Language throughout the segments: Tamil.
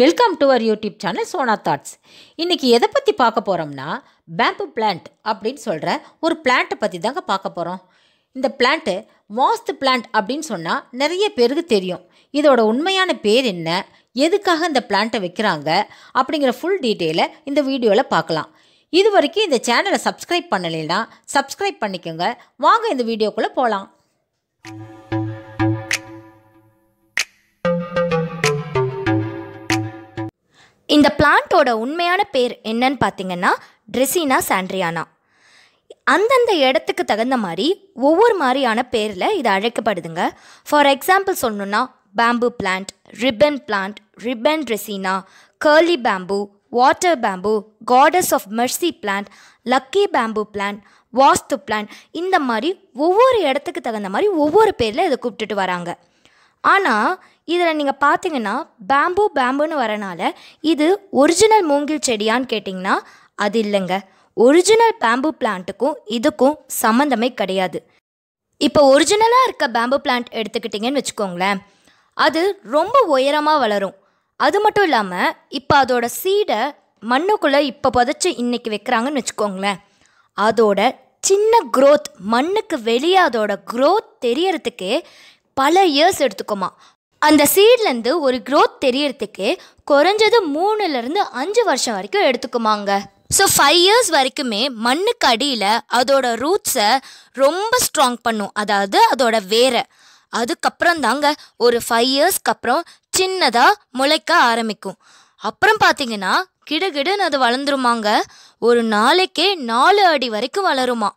welcome to our YouTube channel Sona thoughts இன்றைக்கி எதை பற்றி பார்க்க போகிறோம்னா பேம்பு பிளான்ட் அப்படின்னு சொல்கிற ஒரு பிளான்ட்டை பற்றி தாங்க பார்க்க போகிறோம் இந்த பிளான்ட்டு வாஸ்து பிளான்ட் அப்படின்னு சொன்னால் நிறைய பேருக்கு தெரியும் இதோட உண்மையான பேர் என்ன எதுக்காக இந்த பிளான்ட்டை வைக்கிறாங்க அப்படிங்கிற ஃபுல் டீட்டெயிலை இந்த வீடியோவில் பார்க்கலாம் இது வரைக்கும் இந்த சேனலை சப்ஸ்கிரைப் பண்ணலைன்னா சப்ஸ்கிரைப் பண்ணிக்கோங்க வாங்க இந்த வீடியோக்குள்ளே போகலாம் இந்த பிளான்ட்டோட உண்மையான பேர் என்னன்னு பார்த்தீங்கன்னா ட்ரெஸினா சாண்ட்ரியானா அந்தந்த இடத்துக்கு தகுந்த மாதிரி ஒவ்வொரு மாதிரியான பேரில் இது அழைக்கப்படுதுங்க ஃபார் எக்ஸாம்பிள் சொல்லணுன்னா bamboo plant ribbon plant ribbon dracaena curly bamboo water bamboo goddess of mercy plant lucky bamboo plant vastu plant இந்த மாதிரி ஒவ்வொரு இடத்துக்கு தகுந்த மாதிரி ஒவ்வொரு பேரில் இதை கூப்பிட்டுட்டு வராங்க ஆனால் இதில் நீங்கள் பார்த்தீங்கன்னா பேம்பு பேம்புன்னு வரனால இது ஒரிஜினல் மூங்கில் செடியான்னு கேட்டிங்கன்னா அது இல்லைங்க ஒரிஜினல் பேம்பு பிளான்ட்டுக்கும் இதுக்கும் சம்மந்தமே கிடையாது இப்போ ஒரிஜினலாக இருக்க பேம்பு பிளான்ட் எடுத்துக்கிட்டிங்கன்னு வச்சுக்கோங்களேன் அது ரொம்ப உயரமாக வளரும் அது மட்டும் இல்லாமல் இப்போ அதோட சீடை மண்ணுக்குள்ளே இப்போ புதைச்சி இன்றைக்கி வைக்கிறாங்கன்னு வச்சுக்கோங்களேன் அதோட சின்ன க்ரோத் மண்ணுக்கு வெளியே அதோட க்ரோத் தெரியறதுக்கே பல இயர்ஸ் எடுத்துக்கோமா அந்த சீட்லேருந்து ஒரு க்ரோத் தெரியறதுக்கு குறைஞ்சது மூணுலேருந்து அஞ்சு வருஷம் வரைக்கும் எடுத்துக்குமாங்க ஸோ ஃபைவ் இயர்ஸ் வரைக்குமே மண்ணுக்கு அடியில் அதோட ரூட்ஸை ரொம்ப ஸ்ட்ராங் பண்ணும் அதாவது அதோட வேரை அதுக்கப்புறம் தாங்க ஒரு ஃபைவ் இயர்ஸ்க்கு அப்புறம் சின்னதாக முளைக்க ஆரம்பிக்கும் அப்புறம் பார்த்தீங்கன்னா கிடுகிடுன்னு அது வளர்ந்துருமாங்க ஒரு நாளைக்கே நாலு அடி வரைக்கும் வளருமா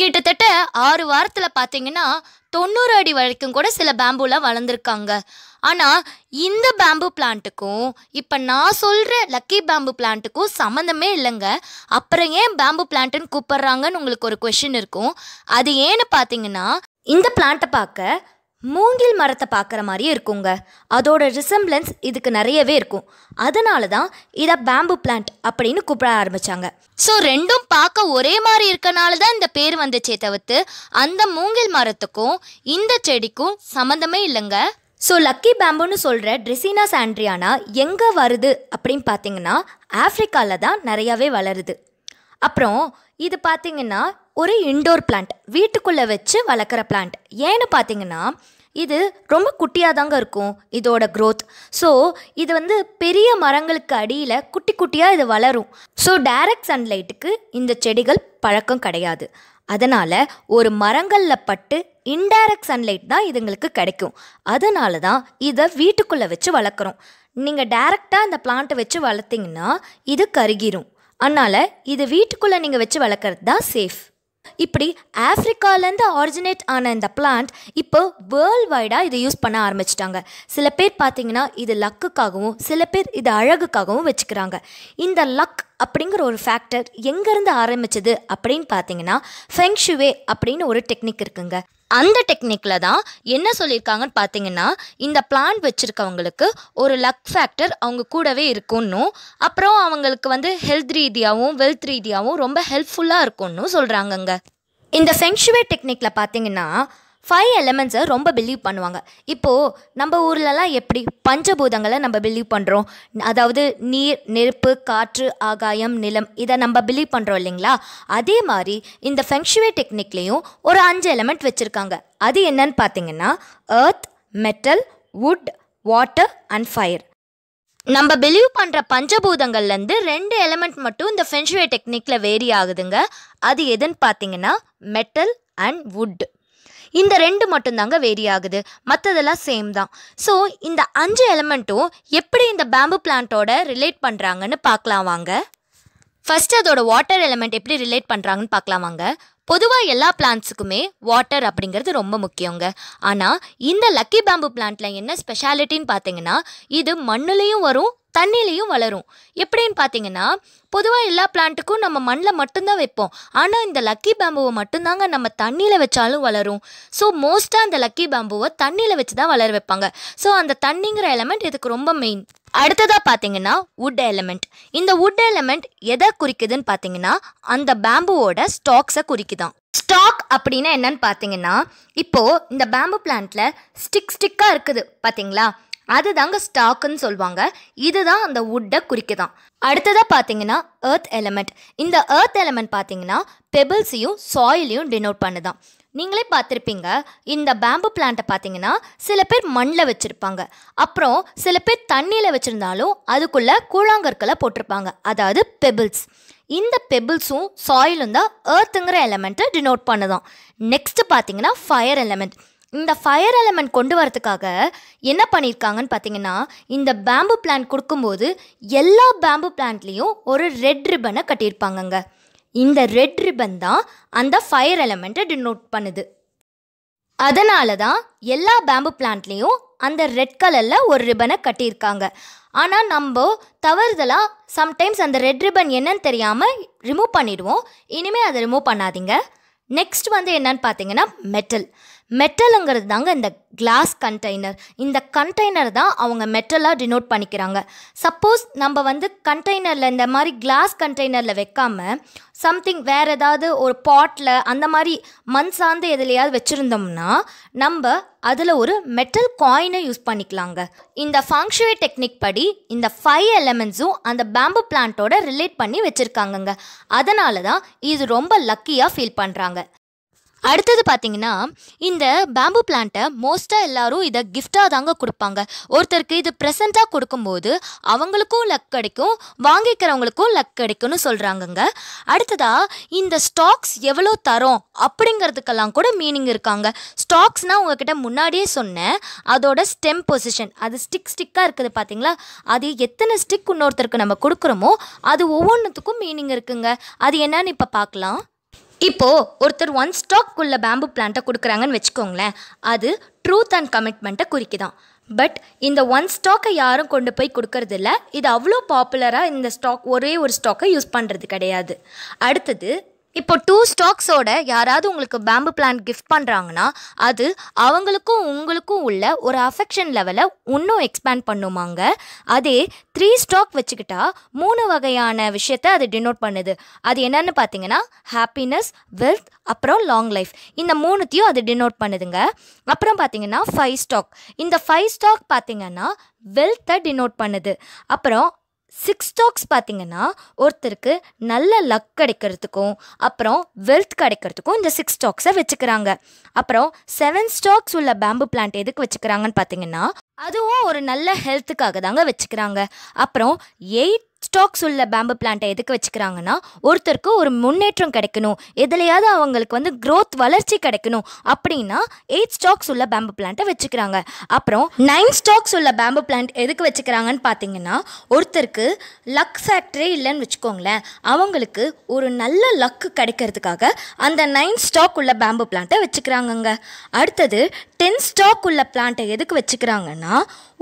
கிட்டத்தட்ட ஆறு வாரத்தில் பார்த்தீங்கன்னா தொண்ணூறு அடி வரைக்கும் கூட சில பேம்புலாம் வளர்ந்துருக்காங்க ஆனால் இந்த பேம்பு பிளான்ட்டுக்கும் இப்போ நான் சொல்கிற லக்கி பேம்பு பிளான்ட்டுக்கும் சம்மந்தமே இல்லைங்க அப்புறம் ஏன் பேம்பு பிளான்ட்டுன்னு கூப்பிட்றாங்கன்னு உங்களுக்கு ஒரு கொஷின் இருக்கும் அது ஏன்னு பார்த்தீங்கன்னா இந்த பிளான்ட்டை பார்க்க மூங்கில் மரத்தை பார்க்குற மாதிரியே இருக்குங்க அதோட ரிசம்பிளன்ஸ் இதுக்கு நிறையவே இருக்கும் அதனால தான் இதை பேம்பு பிளான்ட் அப்படின்னு கூப்பிட ஆரம்பித்தாங்க ஸோ ரெண்டும் பார்க்க ஒரே மாதிரி இருக்கனால தான் இந்த பேர் வந்துச்சே தவிர்த்து அந்த மூங்கில் மரத்துக்கும் இந்த செடிக்கும் சம்மந்தமே இல்லைங்க ஸோ லக்கி பேம்புன்னு சொல்கிற ட்ரெஸினா சாண்ட்ரியானா எங்கே வருது அப்படின்னு பார்த்தீங்கன்னா ஆஃப்ரிக்காவில் தான் நிறையாவே வளருது அப்புறம் இது பார்த்திங்கன்னா ஒரு இண்டோர் பிளான்ட் வீட்டுக்குள்ளே வச்சு வளர்க்குற பிளான்ட் ஏன்னு பார்த்தீங்கன்னா இது ரொம்ப குட்டியாக தாங்க இருக்கும் இதோட க்ரோத் ஸோ இது வந்து பெரிய மரங்களுக்கு அடியில் குட்டி குட்டியாக இது வளரும் ஸோ டைரக்ட் சன்லைட்டுக்கு இந்த செடிகள் பழக்கம் கிடையாது அதனால் ஒரு மரங்களில் பட்டு இன்டைரக்ட் சன்லைட் தான் இதுங்களுக்கு கிடைக்கும் அதனால தான் இதை வீட்டுக்குள்ளே வச்சு வளர்க்குறோம் நீங்கள் டைரக்டாக இந்த பிளான்ட்டை வச்சு வளர்த்திங்கன்னா இது கருகிரும் அதனால் இது வீட்டுக்குள்ளே நீங்கள் வச்சு வளர்க்குறது தான் சேஃப் இப்படி ஆப்ரிக்காலேருந்து ஆரிஜினேட் ஆன இந்த பிளான்ட் இப்போ வேர்ல்டு வைடாக இதை யூஸ் பண்ண ஆரம்பிச்சிட்டாங்க சில பேர் பார்த்தீங்கன்னா இது லக்குக்காகவும் சில பேர் இது அழகுக்காகவும் வச்சுக்கிறாங்க இந்த லக் அப்படிங்கிற ஒரு ஃபேக்டர் எங்கேருந்து ஆரம்பிச்சது அப்படின்னு பார்த்தீங்கன்னா ஃபெங்ஷுவே அப்படின்னு ஒரு டெக்னிக் இருக்குங்க அந்த டெக்னிக்கில் தான் என்ன சொல்லியிருக்காங்கன்னு பார்த்தீங்கன்னா இந்த பிளான் வச்சுருக்கவங்களுக்கு ஒரு லக் ஃபேக்டர் அவங்க கூடவே இருக்கும்னும் அப்புறம் அவங்களுக்கு வந்து ஹெல்த் ரீதியாகவும் வெல்த் ரீதியாகவும் ரொம்ப ஹெல்ப்ஃபுல்லாக இருக்கும்னு சொல்கிறாங்கங்க இந்த ஃபெங்ஷுவே டெக்னிக்கில் பார்த்தீங்கன்னா ஃபைவ் எலமெண்ட்ஸை ரொம்ப பிலீவ் பண்ணுவாங்க இப்போது நம்ம ஊர்லலாம் எப்படி பஞ்சபூதங்களை நம்ம பிலீவ் பண்ணுறோம் அதாவது நீர் நெருப்பு காற்று ஆகாயம் நிலம் இதை நம்ம பிலீவ் பண்ணுறோம் இல்லைங்களா அதே மாதிரி இந்த ஃபெங்ஷுவே டெக்னிக்லேயும் ஒரு அஞ்சு எலமெண்ட் வச்சுருக்காங்க அது என்னன்னு பார்த்தீங்கன்னா earth metal wood water and fire நம்ம பிலீவ் பண்ணுற பஞ்சபூதங்கள்லேருந்து ரெண்டு எலமெண்ட் மட்டும் இந்த ஃபென்ஷுவே டெக்னிக்கில் வேரி ஆகுதுங்க அது எதுன்னு பார்த்தீங்கன்னா மெட்டல் அண்ட் வுட் இந்த ரெண்டு மட்டும்தாங்க வேரி ஆகுது மற்றதெல்லாம் சேம் தான் ஸோ இந்த அஞ்சு எலமெண்ட்டும் எப்படி இந்த பேம்பு பிளான்ட்டோட ரிலேட் பண்ணுறாங்கன்னு பார்க்கலாம் வாங்க ஃபர்ஸ்ட் அதோட வாட்டர் எலமெண்ட் எப்படி ரிலேட் பண்ணுறாங்கன்னு பார்க்கலாம் வாங்க பொதுவாக எல்லா பிளான்ட்ஸுக்குமே வாட்டர் அப்படிங்கிறது ரொம்ப முக்கியங்க ஆனால் இந்த லக்கி பேம்பு பிளான்ட்டில் என்ன ஸ்பெஷாலிட்டின்னு பார்த்தீங்கன்னா இது மண்ணுலேயும் வரும் தண்ணிலையும் வளரும் எப்படின்னு பார்த்தீங்கன்னா பொதுவாக எல்லா பிளான்ட்டுக்கும் நம்ம மண்ணில் மட்டும்தான் வைப்போம் ஆனால் இந்த லக்கி பேம்புவை மட்டும்தாங்க நம்ம தண்ணியில் வச்சாலும் வளரும் ஸோ மோஸ்ட்டாக அந்த லக்கி பேம்புவை தண்ணியில் வச்சு தான் வளர வைப்பாங்க ஸோ அந்த தண்ணிங்கிற எலமெண்ட் இதுக்கு ரொம்ப மெயின் அடுத்ததாக பார்த்தீங்கன்னா வுட் எலமெண்ட் இந்த வுட் எலமெண்ட் எதை குறிக்குதுன்னு பார்த்தீங்கன்னா அந்த பேம்புவோட ஸ்டாக்ஸை குறிக்குதான் ஸ்டாக் அப்படின்னா என்னன்னு பார்த்தீங்கன்னா இப்போது இந்த பேம்பு பிளான்ட்டில் ஸ்டிக் ஸ்டிக்காக இருக்குது பார்த்தீங்களா அது தாங்க ஸ்டாக்குன்னு சொல்லுவாங்க இதுதான் அந்த வுட்டை குறிக்குதான் அடுத்ததாக பார்த்தீங்கன்னா ஏர்த் எலமெண்ட் இந்த ஏர்த் எலமெண்ட் பார்த்தீங்கன்னா பெபிள்ஸையும் சாயிலையும் டினோட் பண்ணுதான் நீங்களே பார்த்துருப்பீங்க இந்த பேம்பு பிளான்ட்டை பார்த்தீங்கன்னா சில பேர் மண்ணில் வச்சுருப்பாங்க அப்புறம் சில பேர் தண்ணியில் வச்சுருந்தாலும் அதுக்குள்ளே கூழாங்கற்களை போட்டிருப்பாங்க அதாவது பெபிள்ஸ் இந்த பெபிள்ஸும் சாயிலும் தான் ஏர்த்துங்கிற எலமெண்ட்டை டினோட் பண்ணுதான் நெக்ஸ்ட்டு பார்த்தீங்கன்னா ஃபயர் எலமெண்ட் இந்த ஃபயர் எலமெண்ட் கொண்டு வரதுக்காக என்ன பண்ணியிருக்காங்கன்னு பார்த்தீங்கன்னா இந்த பேம்பு பிளான்ட் கொடுக்கும்போது எல்லா பேம்பு பிளான்ட்லேயும் ஒரு ரெட் ரிப்பனை கட்டியிருப்பாங்கங்க இந்த ரெட் ரிப்பன் தான் அந்த ஃபயர் எலமெண்ட்டை டினோட் பண்ணுது அதனால தான் எல்லா பேம்பு பிளான்ட்லேயும் அந்த ரெட் கலரில் ஒரு ரிப்பனை கட்டியிருக்காங்க ஆனால் நம்ம தவறுதலாக சம்டைம்ஸ் அந்த ரெட் ரிப்பன் என்னன்னு தெரியாமல் ரிமூவ் பண்ணிடுவோம் இனிமேல் அதை ரிமூவ் பண்ணாதீங்க நெக்ஸ்ட் வந்து என்னன்னு பார்த்தீங்கன்னா மெட்டல் மெட்டலுங்கிறது தாங்க இந்த கிளாஸ் கண்டெய்னர் இந்த கண்டெய்னர் தான் அவங்க மெட்டலாக டினோட் பண்ணிக்கிறாங்க சப்போஸ் நம்ம வந்து கண்டெய்னரில் இந்த மாதிரி கிளாஸ் கண்டெய்னரில் வைக்காமல் சம்திங் வேறு ஏதாவது ஒரு பாட்டில் அந்த மாதிரி மண் சார்ந்து எதுலையாவது வச்சுருந்தோம்னா நம்ம அதில் ஒரு மெட்டல் காயினை யூஸ் பண்ணிக்கலாங்க இந்த ஃபங்க்ஷுவே டெக்னிக் படி இந்த ஃபைவ் எலமெண்ட்ஸும் அந்த பேம்பு பிளான்ட்டோட ரிலேட் பண்ணி வச்சுருக்காங்கங்க அதனால தான் இது ரொம்ப லக்கியாக ஃபீல் பண்ணுறாங்க அடுத்தது பார்த்தீங்கன்னா இந்த பேம்பு பிளான்ட்டை மோஸ்ட்டாக எல்லோரும் இதை கிஃப்டாக தாங்க கொடுப்பாங்க ஒருத்தருக்கு இது ப்ரெசண்ட்டாக கொடுக்கும்போது அவங்களுக்கும் லக் கிடைக்கும் வாங்கிக்கிறவங்களுக்கும் லக் கிடைக்கும்னு சொல்கிறாங்கங்க அடுத்ததாக இந்த ஸ்டாக்ஸ் எவ்வளோ தரோம் அப்படிங்கிறதுக்கெல்லாம் கூட மீனிங் இருக்காங்க ஸ்டாக்ஸ்னால் உங்ககிட்ட முன்னாடியே சொன்னேன் அதோட ஸ்டெம் பொசிஷன் அது ஸ்டிக் ஸ்டிக்காக இருக்குது பார்த்தீங்களா அது எத்தனை ஸ்டிக் இன்னொருத்தருக்கு நம்ம கொடுக்குறோமோ அது ஒவ்வொன்றுத்துக்கும் மீனிங் இருக்குங்க அது என்னன்னு இப்போ பார்க்கலாம் இப்போது ஒருத்தர் ஒன் ஸ்டாக்குள்ளே பேம்பு பிளான்ட்டை கொடுக்குறாங்கன்னு வச்சுக்கோங்களேன் அது ட்ரூத் அண்ட் கமிட்மெண்ட்டை குறிக்குதான் பட் இந்த ஒன் ஸ்டாக்கை யாரும் கொண்டு போய் கொடுக்கறதில்ல இது அவ்வளோ பாப்புலராக இந்த ஸ்டாக் ஒரே ஒரு ஸ்டாக்கை யூஸ் பண்ணுறது கிடையாது அடுத்தது இப்போ டூ ஸ்டாக்ஸோட யாராவது உங்களுக்கு பேம்பு பிளான் கிஃப்ட் பண்ணுறாங்கன்னா அது அவங்களுக்கும் உங்களுக்கும் உள்ள ஒரு அஃபெக்ஷன் லெவலை இன்னும் எக்ஸ்பேண்ட் பண்ணுமாங்க அதே த்ரீ ஸ்டாக் வச்சுக்கிட்டா மூணு வகையான விஷயத்தை அது டினோட் பண்ணுது அது என்னன்னு பார்த்தீங்கன்னா ஹாப்பினஸ் வெல்த் அப்புறம் லாங் லைஃப் இந்த மூணுத்தையும் அது டினோட் பண்ணுதுங்க அப்புறம் பார்த்தீங்கன்னா ஃபைவ் ஸ்டாக் இந்த ஃபைவ் ஸ்டாக் பார்த்தீங்கன்னா வெல்த்தை டினோட் பண்ணுது அப்புறம் சிக்ஸ் ஸ்டாக்ஸ் பார்த்திங்கன்னா ஒருத்தருக்கு நல்ல லக் கிடைக்கிறதுக்கும் அப்புறம் வெல்த் கிடைக்கிறதுக்கும் இந்த சிக்ஸ் ஸ்டாக்ஸை வச்சுக்கிறாங்க அப்புறம் செவன் ஸ்டாக்ஸ் உள்ள பேம்பு பிளான்ட் எதுக்கு வச்சுக்கிறாங்கன்னு பார்த்தீங்கன்னா அதுவும் ஒரு நல்ல ஹெல்த்துக்காக தாங்க வச்சுக்கிறாங்க அப்புறம் எயிட் ஸ்டாக்ஸ் உள்ள பேம்பு பிளான்ட்டை எதுக்கு வச்சுக்கிறாங்கன்னா ஒருத்தருக்கு ஒரு முன்னேற்றம் கிடைக்கணும் எதுலையாவது அவங்களுக்கு வந்து க்ரோத் வளர்ச்சி கிடைக்கணும் அப்படின்னா எயிட் ஸ்டாக்ஸ் உள்ள பேம்பு பிளான்ட்டை வச்சுக்கிறாங்க அப்புறம் நைன் ஸ்டாக்ஸ் உள்ள பேம்பு பிளான்ட் எதுக்கு வச்சுக்கிறாங்கன்னு பார்த்தீங்கன்னா ஒருத்தருக்கு லக் ஃபேக்டரி இல்லைன்னு வச்சுக்கோங்களேன் அவங்களுக்கு ஒரு நல்ல லக்கு கிடைக்கிறதுக்காக அந்த நைன் ஸ்டாக் உள்ள பேம்பு பிளான்ட்டை வச்சுக்கிறாங்கங்க அடுத்தது டென் ஸ்டாக் உள்ள பிளான்ட்டை எதுக்கு வச்சுக்கிறாங்கன்னா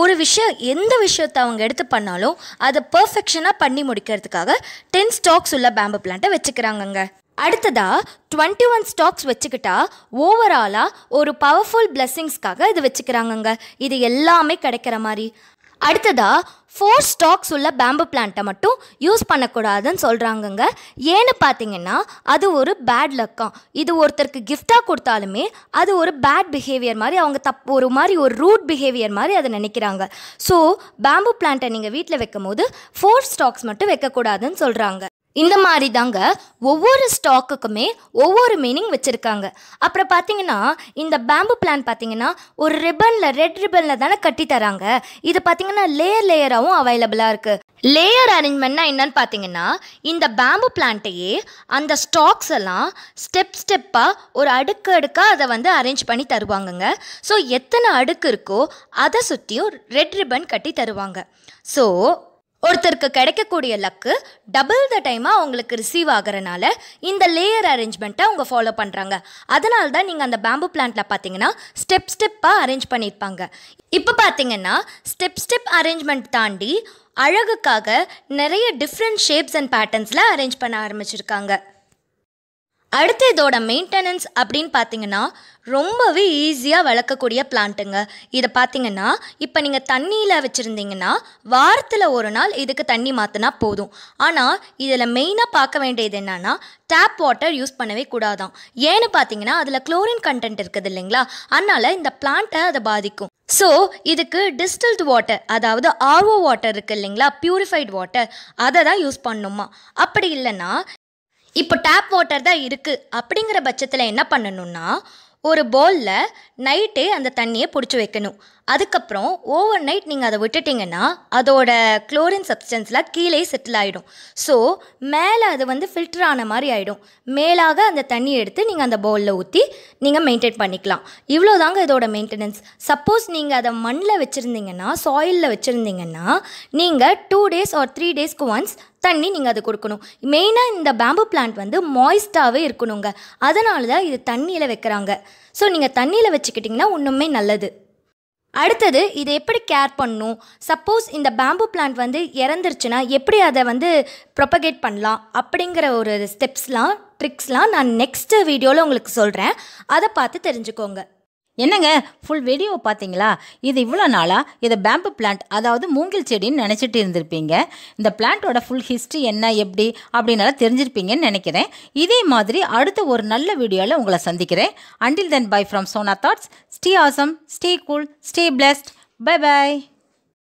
ஒரு விஷயம் எந்த விஷயத்தை அவங்க எடுத்து பண்ணாலும் அதை பர்ஃபெக்ஷனாக பண்ணி முடிக்கிறதுக்காக டென் ஸ்டாக்ஸ் உள்ள பேம்பு பிளான்ட்டை வச்சுக்கிறாங்கங்க அடுத்ததாக டுவெண்ட்டி ஒன் ஸ்டாக்ஸ் வச்சுக்கிட்டா ஓவராலாக ஒரு பவர்ஃபுல் பிளெஸ்ஸிங்ஸ்க்காக இது வச்சுக்கிறாங்கங்க இது எல்லாமே கிடைக்கிற மாதிரி அடுத்ததாக ஃபோர் ஸ்டாக்ஸ் உள்ள பேம்பு பிளான்ட்டை மட்டும் யூஸ் பண்ணக்கூடாதுன்னு சொல்கிறாங்கங்க ஏன்னு பார்த்தீங்கன்னா அது ஒரு பேட் லக்கம் இது ஒருத்தருக்கு கிஃப்டாக கொடுத்தாலுமே அது ஒரு பேட் பிஹேவியர் மாதிரி அவங்க தப் ஒரு மாதிரி ஒரு ரூட் பிஹேவியர் மாதிரி அதை நினைக்கிறாங்க ஸோ பேம்பு பிளான்ட்டை நீங்கள் வீட்டில் வைக்கும் போது ஃபோர் ஸ்டாக்ஸ் மட்டும் வைக்கக்கூடாதுன்னு சொல்கிறாங்க இந்த மாதிரி தாங்க ஒவ்வொரு ஸ்டாக்குக்குமே ஒவ்வொரு மீனிங் வச்சுருக்காங்க அப்புறம் பார்த்தீங்கன்னா இந்த பேம்பு பிளான் பார்த்தீங்கன்னா ஒரு ரிப்பனில் ரெட் ரிப்பனில் தானே கட்டி தராங்க இது பார்த்தீங்கன்னா லேயர் லேயராகவும் அவைலபிளாக இருக்குது லேயர் அரேஞ்ச்மெண்ட்னா என்னன்னு பார்த்தீங்கன்னா இந்த பேம்பு பிளான்ட்டையே அந்த ஸ்டாக்ஸ் எல்லாம் ஸ்டெப் ஸ்டெப்பாக ஒரு அடுக்கு அடுக்காக அதை வந்து அரேஞ்ச் பண்ணி தருவாங்கங்க ஸோ எத்தனை அடுக்கு இருக்கோ அதை சுற்றியும் ரெட் ரிப்பன் கட்டி தருவாங்க ஸோ ஒருத்தருக்கு கிடைக்கக்கூடிய லக்கு டபுள் த டைமாக அவங்களுக்கு ரிசீவ் ஆகிறனால இந்த லேயர் அரேஞ்ச்மெண்ட்டை அவங்க ஃபாலோ பண்ணுறாங்க அதனால தான் நீங்கள் அந்த பேம்பு பிளான்ட்டில் பார்த்தீங்கன்னா ஸ்டெப் ஸ்டெப்பாக அரேஞ்ச் பண்ணியிருப்பாங்க இப்போ பார்த்தீங்கன்னா ஸ்டெப் ஸ்டெப் அரேஞ்ச்மெண்ட் தாண்டி அழகுக்காக நிறைய டிஃப்ரெண்ட் ஷேப்ஸ் அண்ட் பேட்டர்ன்ஸில் அரேஞ்ச் பண்ண ஆரம்பிச்சிருக்காங்க அடுத்து இதோட மெயின்டெனன்ஸ் அப்படின்னு பார்த்தீங்கன்னா ரொம்பவே ஈஸியாக வளர்க்கக்கூடிய பிளான்ட்டுங்க இதை பார்த்தீங்கன்னா இப்போ நீங்கள் தண்ணியில் வச்சுருந்தீங்கன்னா வாரத்தில் ஒரு நாள் இதுக்கு தண்ணி மாற்றினா போதும் ஆனால் இதில் மெயினாக பார்க்க வேண்டியது என்னென்னா டேப் வாட்டர் யூஸ் பண்ணவே கூடாதான் ஏன்னு பார்த்தீங்கன்னா அதில் குளோரின் கண்டென்ட் இருக்குது இல்லைங்களா அதனால் இந்த பிளான்ட்டை அதை பாதிக்கும் ஸோ இதுக்கு டிஸ்டில்டு வாட்டர் அதாவது ஆர்ஓ வாட்டர் இருக்குது இல்லைங்களா ப்யூரிஃபைட் வாட்டர் அதை தான் யூஸ் பண்ணணுமா அப்படி இல்லைன்னா இப்போ டேப் வாட்டர் தான் இருக்குது அப்படிங்கிற பட்சத்தில் என்ன பண்ணணும்னா ஒரு பவுலில் நைட்டே அந்த தண்ணியை பிடிச்சி வைக்கணும் அதுக்கப்புறம் ஓவர் நைட் நீங்கள் அதை விட்டுட்டிங்கன்னா அதோட குளோரின் சப்ஸ்டன்ஸ்லாம் கீழே செட்டில் ஆகிடும் ஸோ மேலே அது வந்து ஃபில்டர் ஆன மாதிரி ஆகிடும் மேலாக அந்த தண்ணி எடுத்து நீங்கள் அந்த பவுலில் ஊற்றி நீங்கள் மெயின்டைன் பண்ணிக்கலாம் இவ்வளோ தாங்க இதோட மெயின்டெனன்ஸ் சப்போஸ் நீங்கள் அதை மண்ணில் வச்சுருந்தீங்கன்னா சாயிலில் வச்சுருந்தீங்கன்னா நீங்கள் டூ டேஸ் ஆர் த்ரீ டேஸ்க்கு ஒன்ஸ் தண்ணி நீங்கள் அது கொடுக்கணும் மெயினாக இந்த பேம்பு பிளான்ட் வந்து மாய்ஸ்டாகவே இருக்கணுங்க அதனால தான் இது தண்ணியில் வைக்கிறாங்க ஸோ நீங்கள் தண்ணியில் வச்சுக்கிட்டிங்கன்னா ஒன்றுமே நல்லது அடுத்தது இதை எப்படி கேர் பண்ணும் சப்போஸ் இந்த பேம்பு பிளான்ட் வந்து இறந்துருச்சுன்னா எப்படி அதை வந்து ப்ரொப்பகேட் பண்ணலாம் அப்படிங்கிற ஒரு ஸ்டெப்ஸ்லாம் ட்ரிக்ஸ்லாம் நான் நெக்ஸ்ட் வீடியோவில் உங்களுக்கு சொல்கிறேன் அதை பார்த்து தெரிஞ்சுக்கோங்க என்னங்க ஃபுல் வீடியோ பார்த்தீங்களா இது இவ்வளோ நாளாக இதை பேம்பு பிளான்ட் அதாவது மூங்கில் செடின்னு நினச்சிட்டு இருந்திருப்பீங்க இந்த பிளான்ட்டோட ஃபுல் ஹிஸ்ட்ரி என்ன எப்படி அப்படின்னால தெரிஞ்சிருப்பீங்கன்னு நினைக்கிறேன் இதே மாதிரி அடுத்த ஒரு நல்ல வீடியோவில் உங்களை சந்திக்கிறேன் until then bye from Sona thoughts stay awesome stay cool stay blessed bye bye